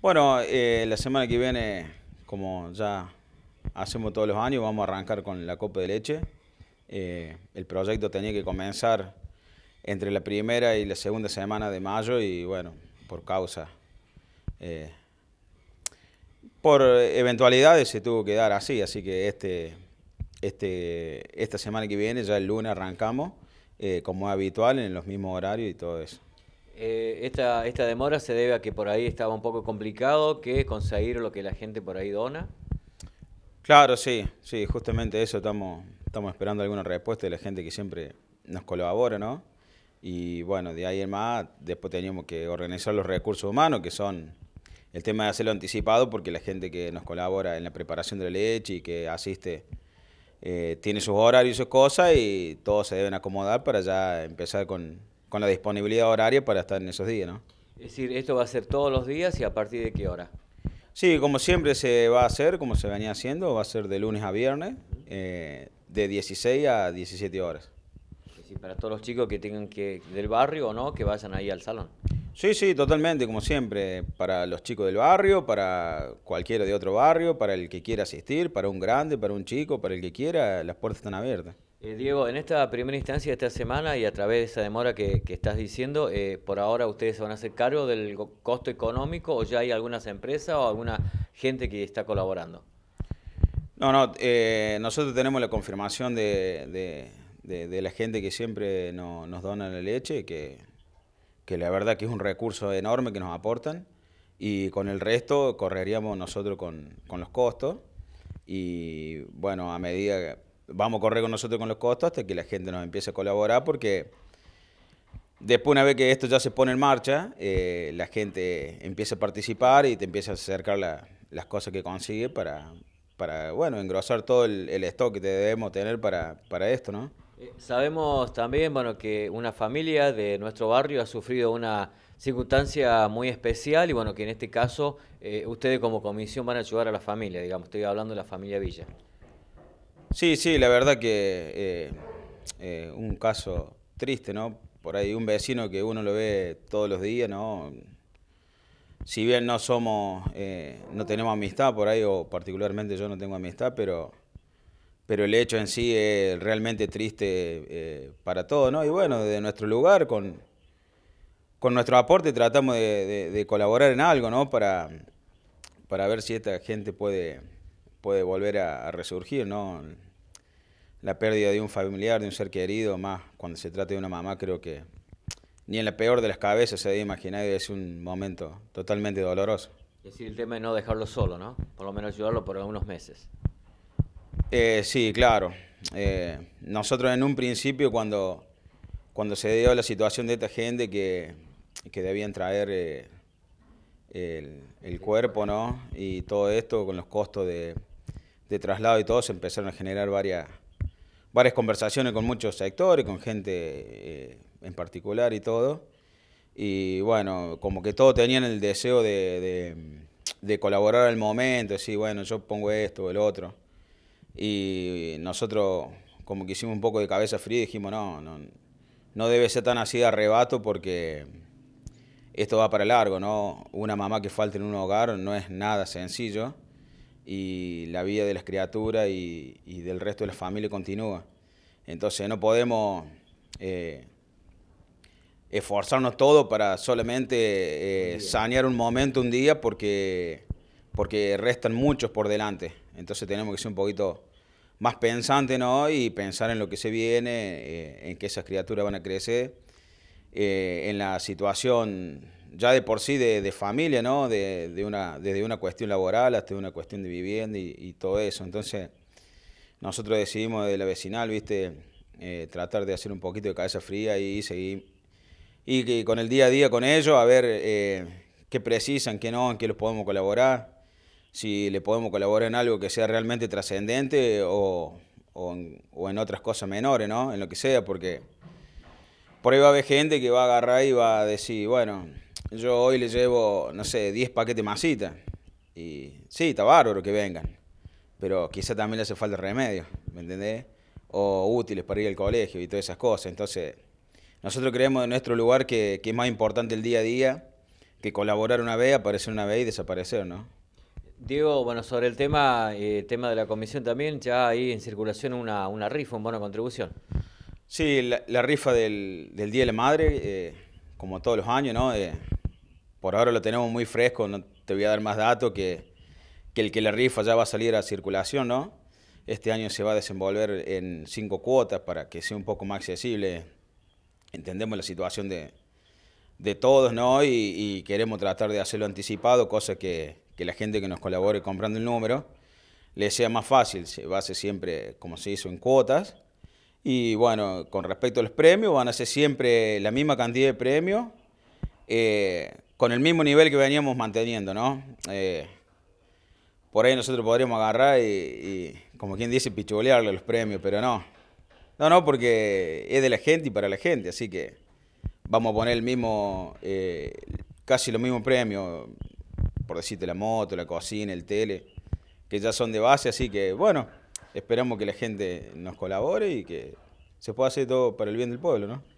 Bueno, eh, la semana que viene, como ya hacemos todos los años, vamos a arrancar con la copa de leche. Eh, el proyecto tenía que comenzar entre la primera y la segunda semana de mayo y bueno, por causa, eh, por eventualidades se tuvo que dar así, así que este, este, esta semana que viene, ya el lunes arrancamos, como es habitual, en los mismos horarios y todo eso. Eh, esta, esta demora se debe a que por ahí estaba un poco complicado que conseguir lo que la gente por ahí dona. Claro, sí, sí, justamente eso estamos, estamos esperando alguna respuesta de la gente que siempre nos colabora, ¿no? Y bueno, de ahí en más, después teníamos que organizar los recursos humanos, que son el tema de hacerlo anticipado, porque la gente que nos colabora en la preparación de la leche y que asiste eh, tiene sus horarios y sus cosas, y todos se deben acomodar para ya empezar con, con la disponibilidad horaria para estar en esos días, ¿no? Es decir, esto va a ser todos los días y a partir de qué hora? Sí, como siempre se va a hacer, como se venía haciendo, va a ser de lunes a viernes, eh, de 16 a 17 horas. Es decir, para todos los chicos que tengan que, del barrio o no, que vayan ahí al salón. Sí, sí, totalmente, como siempre, para los chicos del barrio, para cualquiera de otro barrio, para el que quiera asistir, para un grande, para un chico, para el que quiera, las puertas están abiertas. Eh, Diego, en esta primera instancia, de esta semana y a través de esa demora que, estás diciendo, eh, ¿por ahora ustedes se van a hacer cargo del costo económico o ya hay algunas empresas o alguna gente que está colaborando? No, no, eh, nosotros tenemos la confirmación de, la gente que siempre nos dona la leche, que, la verdad que es un recurso enorme que nos aportan y con el resto correríamos nosotros con, con los costos y bueno, a medida que vamos a correr con nosotros con los costos hasta que la gente nos empiece a colaborar porque después una vez que esto ya se pone en marcha, eh, la gente empieza a participar y te empieza a acercar las cosas que consigue para, para bueno, engrosar todo el, stock que debemos tener para, esto, ¿no? Eh, sabemos también, bueno, que una familia de nuestro barrio ha sufrido una circunstancia muy especial y bueno, que en este caso eh, ustedes como comisión van a ayudar a la familia, digamos, estoy hablando de la familia Villa. Sí, sí, la verdad que eh, eh, un caso triste, ¿no? Por ahí un vecino que uno lo ve todos los días, ¿no? Si bien no somos, eh, no tenemos amistad por ahí, o particularmente yo no tengo amistad, pero, pero el hecho en sí es realmente triste para todos, ¿no? Y bueno, desde nuestro lugar, con, con nuestro aporte tratamos de, colaborar en algo, ¿no? Para, para ver si esta gente puede puede volver a, resurgir, ¿no? La pérdida de un familiar, de un ser querido, más cuando se trata de una mamá, creo que ni en la peor de las cabezas se debe imaginar que es un momento totalmente doloroso. Es decir, el tema de no dejarlo solo, ¿no? Por lo menos ayudarlo por algunos meses. Eh, sí, claro. Eh, nosotros en un principio, cuando, cuando se dio la situación de esta gente que, debían traer eh, el, cuerpo, ¿no? Y todo esto con los costos de, de traslado y todo, se empezaron a generar varias, varias conversaciones con muchos sectores, con gente eh, en particular y todo. Y bueno, como que todos tenían el deseo de, colaborar al momento, decir, bueno, yo pongo esto o el otro. Y nosotros, como que hicimos un poco de cabeza fría, y dijimos, no, no, debe ser tan así de arrebato porque esto va para largo, ¿no? Una mamá que falte en un hogar no es nada sencillo y la vida de las criaturas y, del resto de la familia continúa. Entonces no podemos eh, esforzarnos todo para solamente eh, sanear un momento, un día, porque, porque restan muchos por delante. Entonces tenemos que ser un poquito más pensantes y pensar en lo que se viene, eh, en que esas criaturas van a crecer, en la situación ya de por sí de, familia, ¿no? De, una, desde una cuestión laboral hasta una cuestión de vivienda y, todo eso. Entonces, nosotros decidimos de la vecinal, ¿viste? Eh, tratar de hacer un poquito de cabeza fría y seguir. Y, con el día a día con ellos, a ver eh, qué precisan, qué no, en qué los podemos colaborar, si le podemos colaborar en algo que sea realmente trascendente o, en, otras cosas menores, ¿no? En lo que sea, porque por ahí va a haber gente que va a agarrar y va a decir, bueno, yo hoy le llevo, no sé, 10 paquetes masitas. Y sí, está bárbaro que vengan. Pero quizá también le hace falta remedio, ¿me entendés? O útiles para ir al colegio y todas esas cosas. Entonces, nosotros creemos en nuestro lugar que, es más importante el día a día que colaborar una vez, aparecer una vez y desaparecer, ¿no? Diego, bueno, sobre el tema, eh, tema de la comisión también, ya hay en circulación una, una rifa, una buena contribución. Sí, la, rifa del, Día de la Madre, eh, como todos los años, ¿no? Eh, por ahora lo tenemos muy fresco, no te voy a dar más datos que, que el que la rifa ya va a salir a circulación, ¿no? Este año se va a desenvolver en cinco cuotas para que sea un poco más accesible. Entendemos la situación de, de todos, ¿no? Y, queremos tratar de hacerlo anticipado, cosa que, que, la gente que nos colabore comprando el número le sea más fácil. Se va a hacer siempre como se hizo en cuotas. Y bueno, con respecto a los premios, van a ser siempre la misma cantidad de premios. Eh, con el mismo nivel que veníamos manteniendo, ¿no? Eh, por ahí nosotros podríamos agarrar y, como quien dice, pichulearle los premios, pero no. No, no, porque es de la gente y para la gente, así que vamos a poner el mismo, eh, casi los mismos premios, por decirte la moto, la cocina, el tele, que ya son de base, así que bueno, esperamos que la gente nos colabore y que se pueda hacer todo para el bien del pueblo, ¿no?